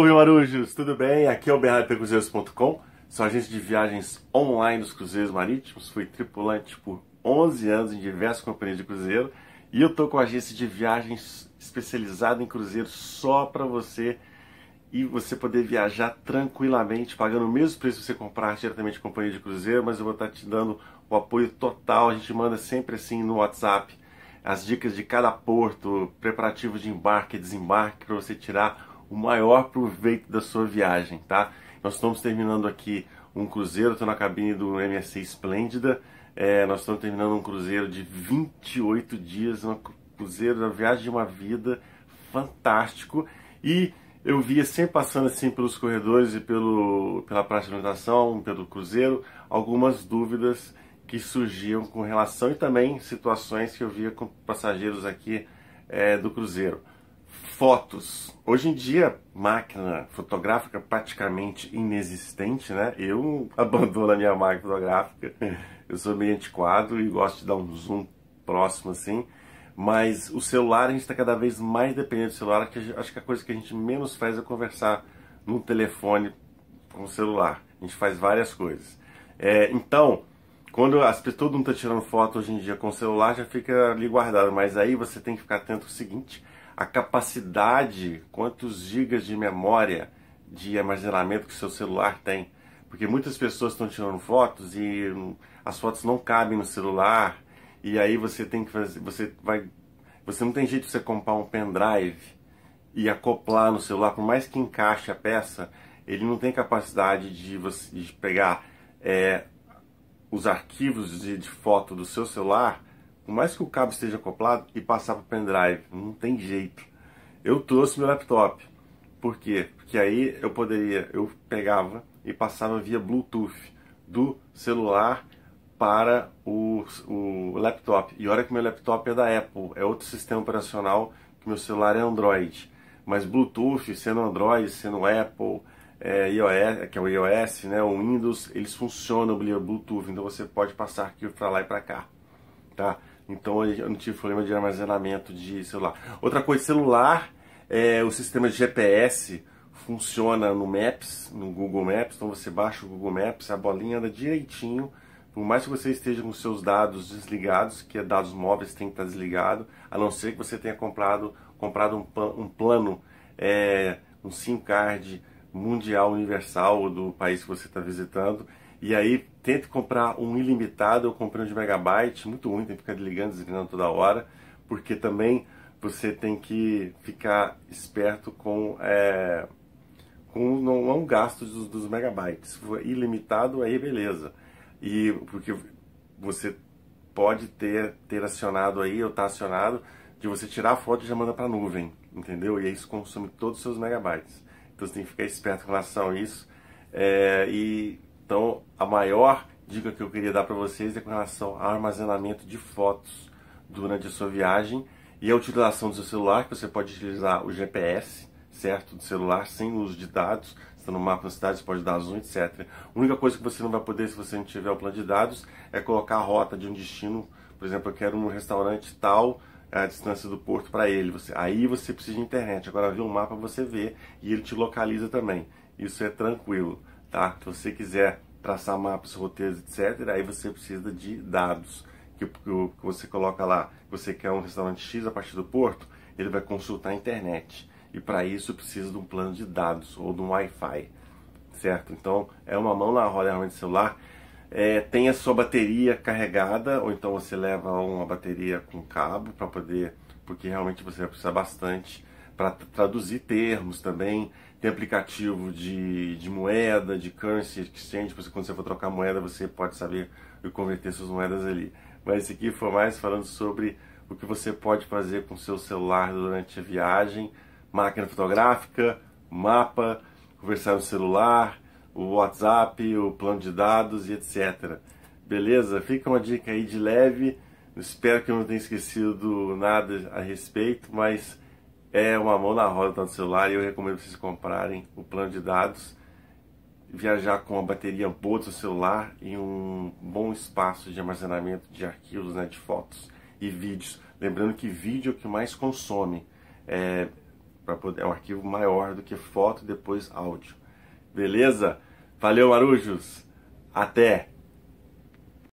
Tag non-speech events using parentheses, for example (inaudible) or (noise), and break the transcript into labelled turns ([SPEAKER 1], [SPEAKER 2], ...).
[SPEAKER 1] Oi, Marujos, tudo bem? Aqui é o BRPCruzeiros.com, sou agente de viagens online dos cruzeiros marítimos, fui tripulante por 11 anos em diversas companhias de cruzeiro e eu tô com a agência de viagens especializada em cruzeiro só para você e você poder viajar tranquilamente, pagando o mesmo preço que você comprar diretamente companhia de cruzeiro, mas eu vou estar te dando o apoio total, a gente manda sempre assim no WhatsApp as dicas de cada porto, preparativo de embarque e desembarque para você tirar o maior proveito da sua viagem, tá? Nós estamos terminando aqui um cruzeiro, estou na cabine do MSC Esplêndida, é, nós estamos terminando um cruzeiro de 28 dias, um cruzeiro, uma viagem de uma vida, fantástico, e eu via sempre passando assim pelos corredores e pelo, pela praça de alimentação, pelo cruzeiro, algumas dúvidas que surgiam com relação e também situações que eu via com passageiros aqui é, do cruzeiro fotos. Hoje em dia, máquina fotográfica praticamente inexistente, né? Eu (laughs) abandono a minha máquina fotográfica. Eu sou meio antiquado e gosto de dar um zoom próximo assim. Mas o celular, a gente está cada vez mais dependente do celular. Que acho que a coisa que a gente menos faz é conversar no telefone com o celular. A gente faz várias coisas. É, então, quando as todo mundo está tirando foto hoje em dia com o celular, já fica ali guardado. Mas aí você tem que ficar atento ao seguinte: a capacidade, quantos gigas de memória de armazenamento que o seu celular tem. Porque muitas pessoas estão tirando fotos e as fotos não cabem no celular. E aí você tem que fazer. Você vai. Você não tem jeito de você comprar um pendrive e acoplar no celular, por mais que encaixe a peça, ele não tem capacidade de você de pegar é, os arquivos de, de foto do seu celular por mais que o cabo esteja acoplado e passar para o pendrive, não tem jeito. Eu trouxe meu laptop. Por quê? Porque aí eu poderia, eu pegava e passava via Bluetooth do celular para o, o laptop. E olha que meu laptop é da Apple, é outro sistema operacional que meu celular é Android. Mas Bluetooth, sendo Android, sendo Apple, é, iOS, que é o iOS, né, o Windows, eles funcionam via Bluetooth, então você pode passar aqui para lá e para cá, tá? Então eu não tive problema de armazenamento de celular. Outra coisa, celular, é, o sistema de GPS funciona no Maps, no Google Maps. Então você baixa o Google Maps, a bolinha anda direitinho. Por mais que você esteja com seus dados desligados, que é dados móveis tem que estar desligado, a não ser que você tenha comprado, comprado um, um plano, é, um SIM card mundial universal do país que você está visitando e aí tente comprar um ilimitado ou comprar um de megabyte, muito ruim, tem que ficar ligando, desligando toda hora, porque também você tem que ficar esperto com, é, com não, não é gasto dos, dos megabytes. Se for ilimitado, aí beleza. E porque você pode ter, ter acionado aí, ou tá acionado, de você tirar a foto e já manda para nuvem, entendeu? E aí isso consome todos os seus megabytes. Então você tem que ficar esperto em relação a isso. É, e então, a maior dica que eu queria dar para vocês é com relação ao armazenamento de fotos durante a sua viagem e a utilização do seu celular, que você pode utilizar o GPS, certo, do celular, sem uso de dados. Você está no mapa da cidade, você pode dar zoom, etc. A única coisa que você não vai poder, se você não tiver o plano de dados, é colocar a rota de um destino. Por exemplo, eu quero um restaurante tal, a distância do porto para ele. Você, aí você precisa de internet. Agora, viu o mapa, você vê e ele te localiza também. Isso é tranquilo tá? Se você quiser traçar mapas, roteiros, etc., aí você precisa de dados. Que, que você coloca lá, você quer um restaurante X a partir do Porto, ele vai consultar a internet. E para isso precisa de um plano de dados ou de um Wi-Fi, certo? Então é uma mão na roda é realmente celular. É, tem a sua bateria carregada, ou então você leva uma bateria com cabo para poder, porque realmente você vai precisar bastante para traduzir termos também. Tem aplicativo de, de moeda, de currency exchange, você, quando você for trocar moeda, você pode saber e converter suas moedas ali. Mas esse aqui foi mais falando sobre o que você pode fazer com seu celular durante a viagem, máquina fotográfica, mapa, conversar no celular, o WhatsApp, o plano de dados e etc. Beleza? Fica uma dica aí de leve. Espero que eu não tenha esquecido nada a respeito, mas é uma mão na roda do tá celular e eu recomendo vocês comprarem o plano de dados, viajar com uma bateria boa do celular e um bom espaço de armazenamento de arquivos, né, de fotos e vídeos. Lembrando que vídeo é o que mais consome, é, poder, é um arquivo maior do que foto depois áudio. Beleza? Valeu, Marujos! Até!